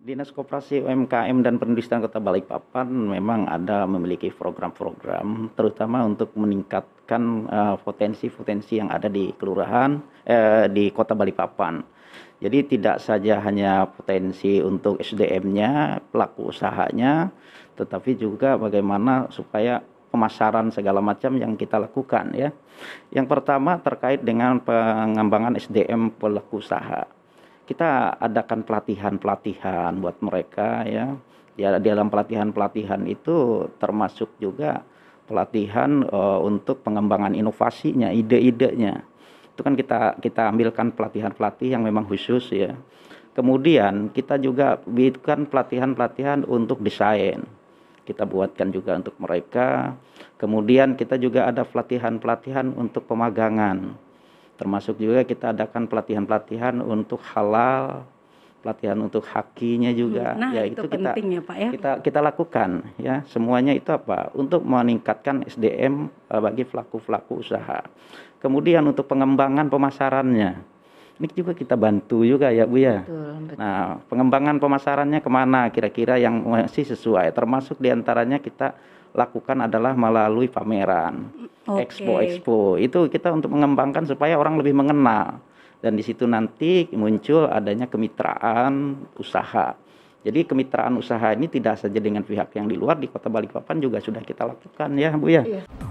Dinas Koperasi UMKM dan Perindustrian Kota Balikpapan memang ada memiliki program-program terutama untuk meningkatkan eh, potensi-potensi uh, yang ada di kelurahan eh, di Kota Balikpapan. Jadi tidak saja hanya potensi untuk SDM-nya, pelaku usahanya, tetapi juga bagaimana supaya pemasaran segala macam yang kita lakukan ya. Yang pertama terkait dengan pengembangan SDM pelaku usaha kita adakan pelatihan-pelatihan buat mereka ya. Di dalam pelatihan-pelatihan itu termasuk juga pelatihan uh, untuk pengembangan inovasinya, ide-idenya. Itu kan kita kita ambilkan pelatihan-pelatih yang memang khusus ya. Kemudian kita juga buatkan pelatihan-pelatihan untuk desain. Kita buatkan juga untuk mereka. Kemudian kita juga ada pelatihan-pelatihan untuk pemagangan Termasuk juga kita adakan pelatihan-pelatihan untuk halal, pelatihan untuk hakinya juga. Hmm, nah, ya itu, itu kita ya, Pak, ya? kita kita lakukan ya. Semuanya itu apa? Untuk meningkatkan SDM eh, bagi pelaku-pelaku usaha. Kemudian untuk pengembangan pemasarannya ini juga kita bantu juga ya Bu ya. Betul, betul. Nah pengembangan pemasarannya kemana kira-kira yang masih sesuai termasuk diantaranya kita lakukan adalah melalui pameran. Expo-expo itu kita untuk mengembangkan supaya orang lebih mengenal dan di situ nanti muncul adanya kemitraan usaha. Jadi kemitraan usaha ini tidak saja dengan pihak yang di luar di Kota Balikpapan juga sudah kita lakukan ya Bu ya. Iya.